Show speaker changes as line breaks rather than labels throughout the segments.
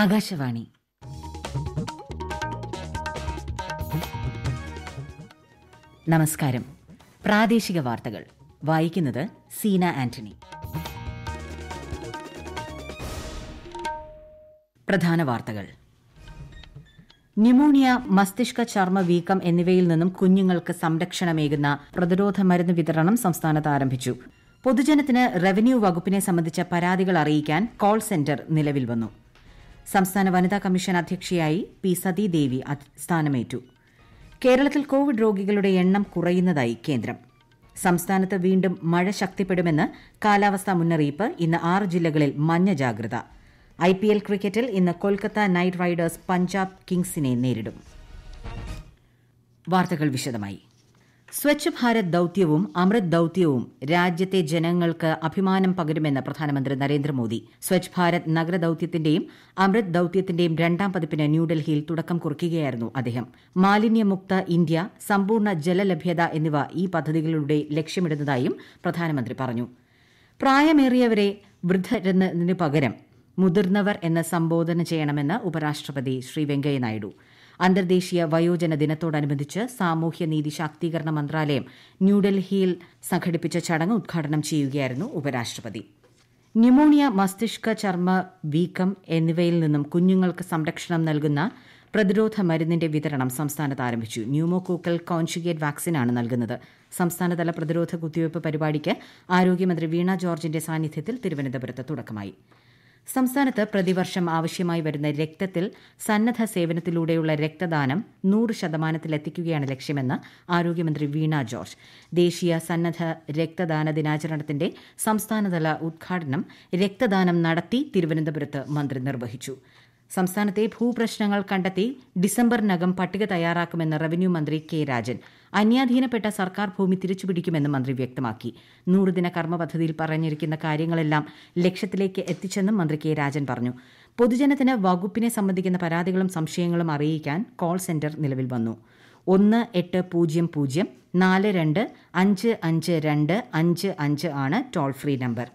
ആകാശവാണി നമസ്കാരം പ്രാദേശിക വാർത്തകൾ വായിക്കുന്നത് സീന ആന്റണി പ്രധാന വാർത്തകൾ ന്യൂമോണിയ മസ്തിഷ്ക ചർമ്മ വീക്കം എന്നിവയിൽ നിന്നും കുഞ്ഞുങ്ങൾക്ക് സംരക്ഷണമേകുന്ന പ്രതിരോധ മരുന്ന് വിതരണം സംസ്ഥാനത്ത് ആരംഭിച്ചു പൊതുജനത്തിന് റവന്യൂ വകുപ്പിനെ സംബന്ധിച്ച പരാതികൾ അറിയിക്കാൻ കോൾ സെന്റർ നിലവിൽ വന്നു സംസ്ഥാന വനിതാ കമ്മീഷൻ അധ്യക്ഷയായി പി സതീദേവി സ്ഥാനമേറ്റു കേരളത്തിൽ കോവിഡ് രോഗികളുടെ എണ്ണം കുറയുന്നതായി കേന്ദ്രം സംസ്ഥാനത്ത് വീണ്ടും മഴ ശക്തിപ്പെടുമെന്ന് കാലാവസ്ഥാ മുന്നറിയിപ്പ് ഇന്ന് ആറ് ജില്ലകളിൽ മഞ്ഞ ജാഗ്രത ഐ പി എൽ ക്രിക്കറ്റിൽ ഇന്ന് കൊൽക്കത്ത നൈറ്റ് റൈഡേഴ്സ് പഞ്ചാബ് കിങ്സിനെ നേരിടും വാർത്തകൾ വിശദമായി സ്വച്ഛ് ഭാരത് ദൌത്യവും അമൃത് ദൌത്യവും രാജ്യത്തെ ജനങ്ങൾക്ക് അഭിമാനം പകരുമെന്ന് പ്രധാനമന്ത്രി നരേന്ദ്രമോദി സ്വച്ഛ് ഭാരത് നഗര അമൃത് ദൌത്യത്തിന്റെയും രണ്ടാം പതിപ്പിന് ന്യൂഡൽഹിയിൽ തുടക്കം കുറിക്കുകയായിരുന്നു അദ്ദേഹം മാലിന്യമുക്ത ഇന്ത്യ സമ്പൂർണ്ണ ജലലഭ്യത എന്നിവ ഈ പദ്ധതികളുടെ ലക്ഷ്യമിടുന്നതായും പ്രധാനമന്ത്രി പറഞ്ഞു പ്രായമേറിയവരെ വൃദ്ധരെന്നതിനു പകരം മുതിർന്നവർ എന്ന് സംബോധന ചെയ്യണമെന്ന് ഉപരാഷ്ട്രപതി ശ്രീ വെങ്കയ്യ നായിഡു അന്തർദേശീയ വയോജന ദിനത്തോടനുബന്ധിച്ച് സാമൂഹ്യനീതി ശാക്തീകരണ മന്ത്രാലയം ന്യൂഡൽഹിയിൽ സംഘടിപ്പിച്ച ചടങ്ങ് ഉദ്ഘാടനം ചെയ്യുകയായിരുന്നു ഉപരാഷ്ട്രപതി ന്യൂമോണിയ മസ്തിഷ്ക ചർമ്മ വീക്കം എന്നിവയിൽ നിന്നും കുഞ്ഞുങ്ങൾക്ക് സംരക്ഷണം നൽകുന്ന പ്രതിരോധ മരുന്നിന്റെ വിതരണം സംസ്ഥാനത്ത് ആരംഭിച്ചു ന്യൂമോകോക്കൽ കോൺജുഗേറ്റ് വാക്സിനാണ് നൽകുന്നത് സംസ്ഥാനതല പ്രതിരോധ കുത്തിവയ്പ്പ് പരിപാടിക്ക് ആരോഗ്യമന്ത്രി വീണ ജോർജിന്റെ സാന്നിധ്യത്തിൽ തിരുവനന്തപുരത്ത് തുടക്കമായി സംസ്ഥാനത്ത് പ്രതിവർഷം ആവശ്യമായി വരുന്ന രക്തത്തിൽ സന്നദ്ധ സേവനത്തിലൂടെയുള്ള രക്തദാനം നൂറ് ശതമാനത്തിലെത്തിക്കുകയാണ് ലക്ഷ്യമെന്ന് ആരോഗ്യമന്ത്രി വീണ ജോർജ് ദേശീയ സന്നദ്ധ രക്തദാന ദിനാചരണത്തിന്റെ സംസ്ഥാനതല ഉദ്ഘാടനം രക്തദാനം നടത്തി തിരുവനന്തപുരത്ത് മന്ത്രി നിർവഹിച്ചു സംസ്ഥാനത്തെ ഭൂപ്രശ്നങ്ങൾ കണ്ടെത്തി ഡിസംബറിനകം പട്ടിക തയ്യാറാക്കുമെന്ന് റവന്യൂ മന്ത്രി കെ രാജൻ അന്യാധീനപ്പെട്ട സർക്കാർ ഭൂമി തിരിച്ചുപിടിക്കുമെന്നും മന്ത്രി വ്യക്തമാക്കി നൂറുദിന കർമ്മ പദ്ധതിയിൽ പറഞ്ഞിരിക്കുന്ന കാര്യങ്ങളെല്ലാം ലക്ഷ്യത്തിലേക്ക് എത്തിച്ചെന്നും മന്ത്രി കെ രാജൻ പറഞ്ഞു പൊതുജനത്തിന് വകുപ്പിനെ സംബന്ധിക്കുന്ന പരാതികളും സംശയങ്ങളും അറിയിക്കാൻ കോൾ സെന്റർ നിലവിൽ വന്നു ഒന്ന് എട്ട് പൂജ്യം പൂജ്യം നാല് രണ്ട് അഞ്ച് അഞ്ച് രണ്ട് അഞ്ച് അഞ്ച് ആണ് ടോൾ ഫ്രീ നമ്പർ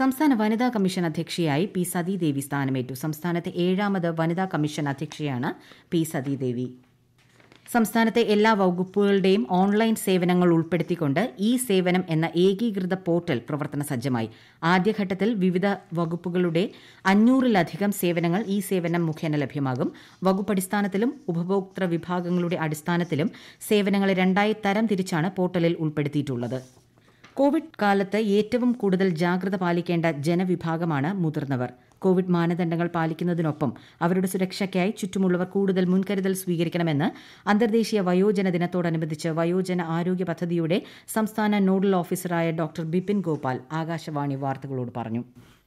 സംസ്ഥാന വനിതാ കമ്മീഷൻ അധ്യക്ഷയായി പി സതീദേവി സ്ഥാനമേറ്റു സംസ്ഥാനത്തെ ഏഴാമത് വനിതാ കമ്മീഷൻ അധ്യക്ഷയാണ് പി സതീദേവി സംസ്ഥാനത്തെ എല്ലാ വകുപ്പുകളുടെയും ഓൺലൈൻ സേവനങ്ങൾ ഉൾപ്പെടുത്തിക്കൊണ്ട് ഇ സേവനം എന്ന ഏകീകൃത പോർട്ടൽ പ്രവർത്തന സജ്ജമായി ആദ്യഘട്ടത്തിൽ വിവിധ വകുപ്പുകളുടെ അഞ്ഞൂറിലധികം സേവനങ്ങൾ ഇ സേവനം മുഖേന ലഭ്യമാകും വകുപ്പടിസ്ഥാനത്തിലും ഉപഭോക്തൃ വിഭാഗങ്ങളുടെ അടിസ്ഥാനത്തിലും സേവനങ്ങളെ രണ്ടായി തരം തിരിച്ചാണ് പോർട്ടലിൽ ഉൾപ്പെടുത്തിയിട്ടുള്ളത് കോവിഡ് കാലത്ത് ഏറ്റവും കൂടുതൽ ജാഗ്രത പാലിക്കേണ്ട ജനവിഭാഗമാണ് മുതിർന്നവർ കോവിഡ് മാനദണ്ഡങ്ങൾ പാലിക്കുന്നതിനൊപ്പം അവരുടെ സുരക്ഷയ്ക്കായി ചുറ്റുമുള്ളവർ കൂടുതൽ മുൻകരുതൽ സ്വീകരിക്കണമെന്ന് അന്തർദേശീയ വയോജന ദിനത്തോടനുബന്ധിച്ച് വയോജന ആരോഗ്യ പദ്ധതിയുടെ സംസ്ഥാന നോഡൽ ഓഫീസറായ ഡോക്ടർ ബിപിൻ ഗോപാൽ ആകാശവാണി വാർത്തകളോട് പറഞ്ഞു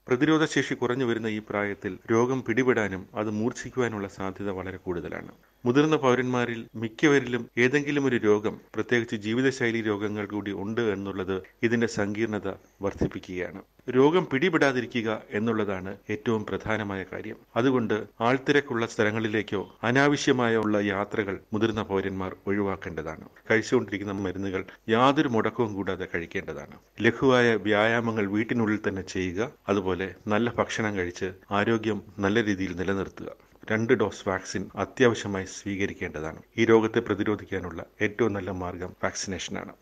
പ്രതിരോധശേഷി കുറഞ്ഞു വരുന്ന ഈ പ്രായത്തിൽ രോഗം പിടിപെടാനും അത് മൂർച്ഛിക്കുവാനുള്ള സാധ്യത വളരെ കൂടുതലാണ് മുതിർന്ന പൗരന്മാരിൽ മിക്കവരിലും ഏതെങ്കിലും ഒരു രോഗം പ്രത്യേകിച്ച് ജീവിതശൈലി രോഗങ്ങൾ കൂടി ഉണ്ട് എന്നുള്ളത് ഇതിന്റെ സങ്കീർണത വർദ്ധിപ്പിക്കുകയാണ് രോഗം പിടിപെടാതിരിക്കുക എന്നുള്ളതാണ് ഏറ്റവും പ്രധാനമായ കാര്യം അതുകൊണ്ട് ആൾത്തിരക്കുള്ള സ്ഥലങ്ങളിലേക്കോ അനാവശ്യമായ ഉള്ള യാത്രകൾ മുതിർന്ന പൗരന്മാർ ഒഴിവാക്കേണ്ടതാണ് കഴിച്ചുകൊണ്ടിരിക്കുന്ന മരുന്നുകൾ യാതൊരു മുടക്കവും കൂടാതെ കഴിക്കേണ്ടതാണ് ലഘുവായ വ്യായാമങ്ങൾ വീട്ടിനുള്ളിൽ തന്നെ ചെയ്യുക അതുപോലെ നല്ല ഭക്ഷണം കഴിച്ച് ആരോഗ്യം നല്ല രീതിയിൽ നിലനിർത്തുക രണ്ട് ഡോസ് വാക്സിൻ അത്യാവശ്യമായി സ്വീകരിക്കേണ്ടതാണ് ഈ രോഗത്തെ പ്രതിരോധിക്കാനുള്ള ഏറ്റവും നല്ല മാർഗം വാക്സിനേഷനാണ്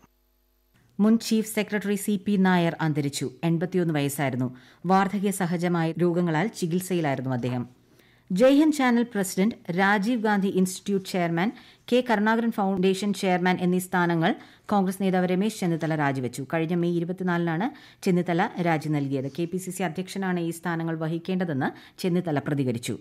മുൻ chief secretary C P Nair അന്തരിച്ചു എൺപത്തിയൊന്ന് വയസ്സായിരുന്നു വാർദ്ധക്യ സഹജമായ രോഗങ്ങളാൽ ചികിത്സയിലായിരുന്നു അദ്ദേഹം Jaihind channel president Rajiv Gandhi institute chairman K Karunakaran foundation chairman എന്നീ സ്ഥാനങ്ങൾ കോൺഗ്രസ് നേതാവ് രമേശ് ചെന്നിത്തല രാജിവെച്ചു കഴിഞ്ഞ മെയ് ഇരുപത്തിനാലിനാണ് ചെന്നിത്തല രാജി നൽകിയത് കെ പി സി സി അധ്യക്ഷനാണ് ഈ സ്ഥാനങ്ങൾ വഹിക്കേണ്ടതെന്ന് ചെന്നിത്തല പ്രതികരിച്ചു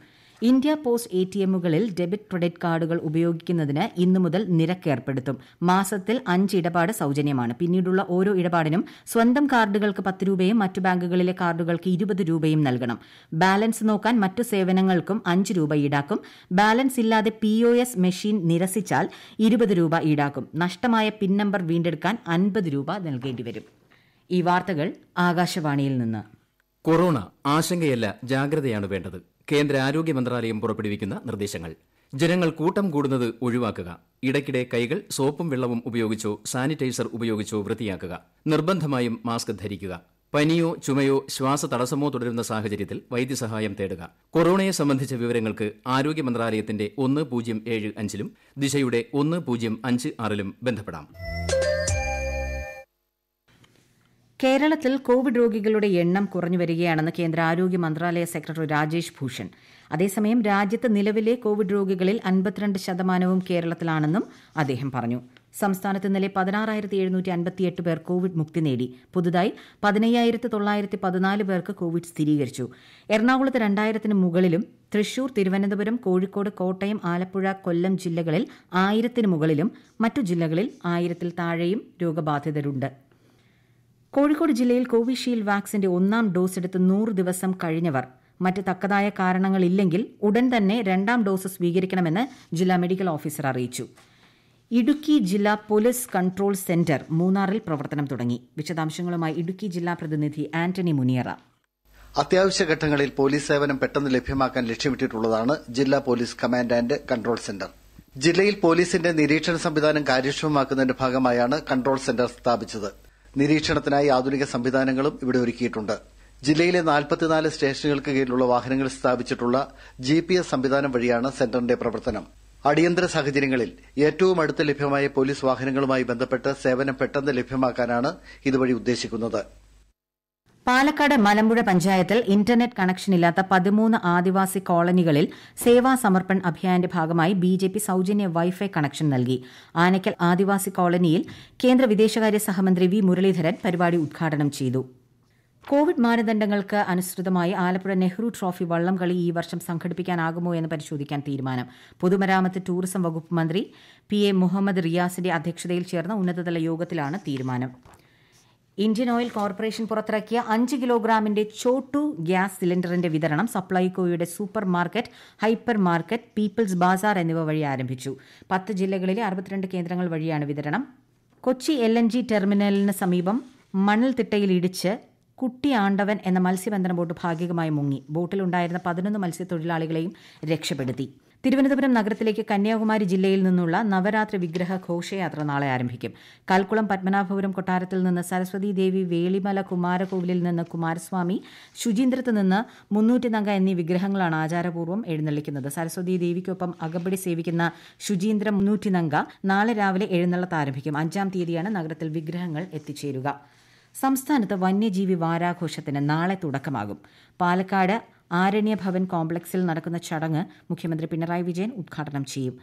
ഇന്ത്യ പോസ്റ്റ് എ ടി എമ്മുകളിൽ ഡെബിറ്റ് ക്രെഡിറ്റ് കാർഡുകൾ ഉപയോഗിക്കുന്നതിന് ഇന്നു മുതൽ നിരക്ക് ഏർപ്പെടുത്തും മാസത്തിൽ അഞ്ച് ഇടപാട് സൌജന്യമാണ് പിന്നീടുള്ള ഓരോ ഇടപാടിനും സ്വന്തം കാർഡുകൾക്ക് പത്ത് രൂപയും മറ്റു ബാങ്കുകളിലെ കാർഡുകൾക്ക് ഇരുപത് രൂപയും നൽകണം ബാലൻസ് നോക്കാൻ മറ്റു സേവനങ്ങൾക്കും അഞ്ച് രൂപ ഈടാക്കും ബാലൻസ് ഇല്ലാതെ പി ഒ എസ് മെഷീൻ നിരസിച്ചാൽ ഇരുപത് രൂപ ഈടാക്കും നഷ്ടമായ പിൻ നമ്പർ വീണ്ടെടുക്കാൻ അൻപത് രൂപ നൽകേണ്ടിവരും ഈ വാർത്തകൾ ആകാശവാണിയിൽ നിന്ന് കൊറോണ ആശങ്കയല്ല ജാഗ്രതയാണ് വേണ്ടത് കേന്ദ്ര ആരോഗ്യ മന്ത്രാലയം പുറപ്പെടുവിക്കുന്ന നിർദ്ദേശങ്ങൾ ജനങ്ങൾ കൂട്ടം കൂടുന്നത് ഒഴിവാക്കുക ഇടയ്ക്കിടെ കൈകൾ സോപ്പും വെള്ളവും ഉപയോഗിച്ചോ സാനിറ്റൈസർ ഉപയോഗിച്ചോ വൃത്തിയാക്കുക നിർബന്ധമായും മാസ്ക് ധരിക്കുക പനിയോ ചുമയോ തടസ്സമോ തുടരുന്ന സാഹചര്യത്തിൽ വൈദ്യസഹായം തേടുക കൊറോണയെ സംബന്ധിച്ച വിവരങ്ങൾക്ക് ആരോഗ്യ മന്ത്രാലയത്തിന്റെ ഒന്ന് പൂജ്യം ഏഴ് അഞ്ചിലും ദിശയുടെ ഒന്ന് പൂജ്യം അഞ്ച് ആറിലും ബന്ധപ്പെടാം കേരളത്തിൽ കോവിഡ് രോഗികളുടെ എണ്ണം കുറഞ്ഞു വരികയാണെന്ന് കേന്ദ്ര ആരോഗ്യ മന്ത്രാലയ സെക്രട്ടറി രാജേഷ് ഭൂഷൺ അതേസമയം രാജ്യത്ത് നിലവിലെ കോവിഡ് രോഗികളിൽ അൻപത്തിരണ്ട് ശതമാനവും കേരളത്തിലാണെന്നും അദ്ദേഹം പറഞ്ഞു സംസ്ഥാനത്ത് ഇന്നലെ പതിനാറായിരത്തി എഴുന്നൂറ്റി അൻപത്തിയെട്ട് പേർ കോവിഡ് മുക്തി നേടി പുതുതായി പതിനയ്യായിരത്തി തൊള്ളായിരത്തി പതിനാല് പേർക്ക് കോവിഡ് സ്ഥിരീകരിച്ചു എറണാകുളത്ത് രണ്ടായിരത്തിന് മുകളിലും തൃശൂർ തിരുവനന്തപുരം കോഴിക്കോട് കോട്ടയം ആലപ്പുഴ കൊല്ലം ജില്ലകളിൽ ആയിരത്തിന് മുകളിലും മറ്റു ജില്ലകളിൽ ആയിരത്തിൽ താഴെയും രോഗബാധിതരുണ്ട് കോഴിക്കോട് ജില്ലയിൽ കോവിഷീൽഡ് വാക്സിന്റെ ഒന്നാം ഡോസ് എടുത്ത് നൂറ് ദിവസം കഴിഞ്ഞവർ മറ്റ് തക്കതായ കാരണങ്ങളില്ലെങ്കിൽ ഉടൻ തന്നെ രണ്ടാം ഡോസ് സ്വീകരിക്കണമെന്ന് ജില്ലാ മെഡിക്കൽ ഓഫീസർ അറിയിച്ചു ഇടുക്കി ജില്ലാ പോലീസ് കൺട്രോൾ സെന്റർ മൂന്നാറിൽ പ്രവർത്തനം തുടങ്ങി വിശദാംശങ്ങളുമായി ഇടുക്കി ജില്ലാ പ്രതിനിധി ആന്റണി മുനിയറ അത്യാവശ്യ ഘട്ടങ്ങളിൽ പോലീസ് സേവനം പെട്ടെന്ന് ലഭ്യമാക്കാൻ ലക്ഷ്യമിട്ടിട്ടുള്ളതാണ് ജില്ലാ police command and control centre ജില്ലയിൽ പോലീസിന്റെ നിരീക്ഷണ സംവിധാനം കാര്യക്ഷമമാക്കുന്നതിന്റെ ഭാഗമായാണ് കൺട്രോൾ സെന്റർ സ്ഥാപിച്ചത് നിരീക്ഷണത്തിനായി ആധുനിക സംവിധാനങ്ങളും ഇവിടെ ഒരുക്കിയിട്ടുണ്ട് ജില്ലയിലെ നാൽപ്പത്തിനാല് സ്റ്റേഷനുകൾക്ക് കീഴിലുള്ള വാഹനങ്ങൾ സ്ഥാപിച്ചിട്ടുള്ള ജി പി എസ് സംവിധാനം വഴിയാണ് സെന്ററിന്റെ പ്രവർത്തനം അടിയന്തര സാഹചര്യങ്ങളിൽ ഏറ്റവും അടുത്ത് ലഭ്യമായ പോലീസ് വാഹനങ്ങളുമായി ബന്ധപ്പെട്ട് സേവനം പെട്ടെന്ന് ലഭ്യമാക്കാനാണ് ഇതുവഴി ഉദ്ദേശിക്കുന്നത് പാലക്കാട് മലമ്പുഴ പഞ്ചായത്തിൽ ഇന്റർനെറ്റ് കണക്ഷനില്ലാത്ത പതിമൂന്ന് ആദിവാസി കോളനികളിൽ സേവാ സമർപ്പൺ അഭിയാന്റെ ഭാഗമായി ബിജെപി സൌജന്യ വൈഫൈ കണക്ഷൻ നൽകി ആനയ്ക്കൽ ആദിവാസി കോളനിയിൽ കേന്ദ്ര വിദേശകാര്യ സഹമന്ത്രി വി മുരളീധരൻ പരിപാടി ഉദ്ഘാടനം ചെയ്തു കോവിഡ് മാനദണ്ഡങ്ങൾക്ക് അനുസൃതമായി ആലപ്പുഴ നെഹ്റു ട്രോഫി വള്ളംകളി ഈ വർഷം സംഘടിപ്പിക്കാനാകുമോ എന്ന് പരിശോധിക്കാൻ തീരുമാനം പൊതുമരാമത്ത് ടൂറിസം വകുപ്പ് മന്ത്രി പി എ മുഹമ്മദ് റിയാസിന്റെ അധ്യക്ഷതയിൽ ചേർന്ന ഉന്നതതല യോഗത്തിലാണ് തീരുമാനം ഇന്ത്യൻ ഓയിൽ കോർപ്പറേഷൻ പുറത്തിറക്കിയ അഞ്ച് കിലോഗ്രാമിന്റെ ചോട്ടു ഗ്യാസ് സിലിണ്ടറിന്റെ വിതരണം സപ്ലൈകോയുടെ super market hyper market people's bazaar എന്നിവ വഴി ആരംഭിച്ചു പത്ത് ജില്ലകളിലെ അറുപത്തിരണ്ട് കേന്ദ്രങ്ങൾ വഴിയാണ് വിതരണം കൊച്ചി എൽ എൻ ജി ടെർമിനലിന് സമീപം മണൽത്തിട്ടയിൽ ഇടിച്ച് കുട്ടിയാണ്ടവൻ എന്ന മത്സ്യബന്ധന ബോട്ട് ഭാഗികമായി മുങ്ങി ബോട്ടിലുണ്ടായിരുന്ന പതിനൊന്ന് മത്സ്യത്തൊഴിലാളികളെയും രക്ഷപ്പെടുത്തി തിരുവനന്തപുരം നഗരത്തിലേക്ക് കന്യാകുമാരി ജില്ലയിൽ നിന്നുള്ള നവരാത്രി വിഗ്രഹ ഘോഷയാത്ര നാളെ ആരംഭിക്കും കൽക്കുളം പത്മനാഭപുരം കൊട്ടാരത്തിൽ നിന്ന് സരസ്വതി ദേവി വേളിമല കുമാരകോവിലിൽ നിന്ന് കുമാരസ്വാമി ശുചീന്ദ്രത്ത് നിന്ന് മുന്നൂറ്റിനങ്ക എന്നീ വിഗ്രഹങ്ങളാണ് ആചാരപൂർവ്വം എഴുന്നള്ളിക്കുന്നത് സരസ്വതി ദേവിക്കൊപ്പം അകമ്പടി സേവിക്കുന്ന ശുചീന്ദ്ര മുന്നൂറ്റിനങ്ക നാളെ രാവിലെ എഴുന്നള്ളത്ത് ആരംഭിക്കും അഞ്ചാം തീയതിയാണ് നഗരത്തിൽ വിഗ്രഹങ്ങൾ എത്തിച്ചേരുക സംസ്ഥാനത്ത് വന്യജീവി വാരാഘോഷത്തിന് നാളെ തുടക്കമാകും പാലക്കാട് ആരണ്യ ഭവൻ കോംപ്ലക്സിൽ നടക്കുന്ന ചടങ്ങ് മുഖ്യമന്ത്രി പിണറായി വിജയൻ ഉദ്ഘാടനം ചെയ്യും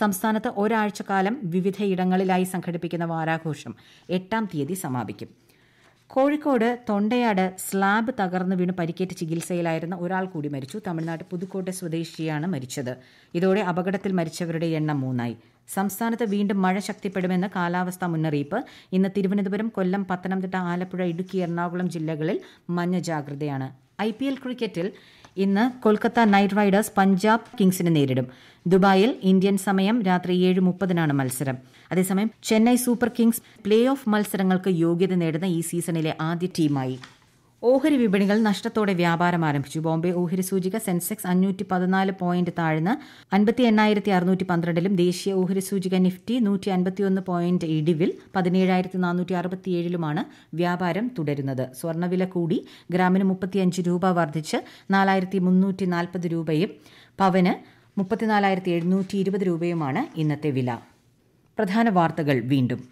സംസ്ഥാനത്ത് ഒരാഴ്ചക്കാലം വിവിധയിടങ്ങളിലായി സംഘടിപ്പിക്കുന്ന വാരാഘോഷം എട്ടാം തീയതി സമാപിക്കും കോഴിക്കോട് തൊണ്ടയാട് സ്ലാബ് തകർന്നു വീണ് പരിക്കേറ്റ് ചികിത്സയിലായിരുന്ന ഒരാൾ കൂടി മരിച്ചു തമിഴ്നാട് പുതുക്കോട്ടെ സ്വദേശിയാണ് മരിച്ചത് ഇതോടെ അപകടത്തിൽ മരിച്ചവരുടെ എണ്ണം മൂന്നായി സംസ്ഥാനത്ത് വീണ്ടും മഴ ശക്തിപ്പെടുമെന്ന് കാലാവസ്ഥാ മുന്നറിയിപ്പ് ഇന്ന് തിരുവനന്തപുരം കൊല്ലം പത്തനംതിട്ട ആലപ്പുഴ ഇടുക്കി എറണാകുളം ജില്ലകളിൽ മഞ്ഞ ജാഗ്രതയാണ് ഐ പി എൽ ക്രിക്കറ്റിൽ ഇന്ന് കൊൽക്കത്ത നൈറ്റ് റൈഡേഴ്സ് പഞ്ചാബ് കിങ്സിനെ നേരിടും ദുബായിൽ ഇന്ത്യൻ സമയം രാത്രി ഏഴ് മുപ്പതിനാണ് മത്സരം അതേസമയം Chennai super kings play off മത്സരങ്ങൾക്ക് യോഗ്യത നേടുന്ന ഈ സീസണിലെ ആദ്യ ടീമായി ഓഹരി വിപണികൾ നഷ്ടത്തോടെ വ്യാപാരം ആരംഭിച്ചു ബോംബെ ഓഹരി സൂചിക സെൻസെക്സ് അഞ്ഞൂറ്റി പതിനാല് പോയിന്റ് താഴ്ന്ന് അൻപത്തി എണ്ണായിരത്തി അറുന്നൂറ്റി പന്ത്രണ്ടിലും ദേശീയ ഓഹരി സൂചിക നിഫ്റ്റി നൂറ്റി അൻപത്തിയൊന്ന് പോയിന്റ് ഇടിവിൽ പതിനേഴായിരത്തി നാനൂറ്റി അറുപത്തിയേഴിലുമാണ് വ്യാപാരം തുടരുന്നത് സ്വർണ്ണവില കൂടി ഗ്രാമിന് മുപ്പത്തിയഞ്ച് രൂപ വർദ്ധിച്ച് നാലായിരത്തി മുന്നൂറ്റി നാൽപ്പത് രൂപയും പവന് മുപ്പത്തിനാലായിരത്തി എഴുന്നൂറ്റി ഇരുപത് രൂപയുമാണ് ഇന്നത്തെ വില പ്രധാന വാർത്തകൾ വീണ്ടും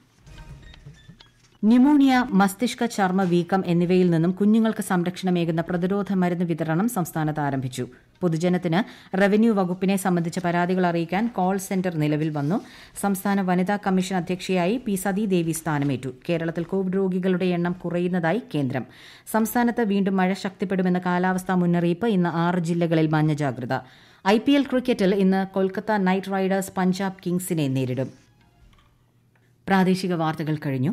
ന്യൂമോണിയ മസ്തിഷ്ക ചർമ്മ വീക്കം എന്നിവയിൽ നിന്നും കുഞ്ഞുങ്ങൾക്ക് സംരക്ഷണമേകുന്ന പ്രതിരോധ മരുന്ന് വിതരണം സംസ്ഥാനത്ത് ആരംഭിച്ചു പൊതുജനത്തിന് റവന്യൂ വകുപ്പിനെ സംബന്ധിച്ച പരാതികൾ അറിയിക്കാൻ കോൾ സെന്റർ നിലവിൽ വന്നു സംസ്ഥാന വനിതാ കമ്മീഷൻ അധ്യക്ഷയായി പി സതീദേവി സ്ഥാനമേറ്റു കേരളത്തിൽ കോവിഡ് രോഗികളുടെ എണ്ണം കുറയുന്നതായി കേന്ദ്രം സംസ്ഥാനത്ത് വീണ്ടും മഴ ശക്തിപ്പെടുമെന്ന കാലാവസ്ഥാ മുന്നറിയിപ്പ് ഇന്ന് ആറ് ജില്ലകളിൽ മഞ്ഞ ജാഗ്രത ഐ പി എൽ ക്രിക്കറ്റിൽ ഇന്ന് കൊൽക്കത്ത നൈറ്റ് റൈഡേഴ്സ് പഞ്ചാബ് കിങ്സിനെ നേരിടും പ്രാദേശിക വാർത്തകൾ കഴിഞ്ഞു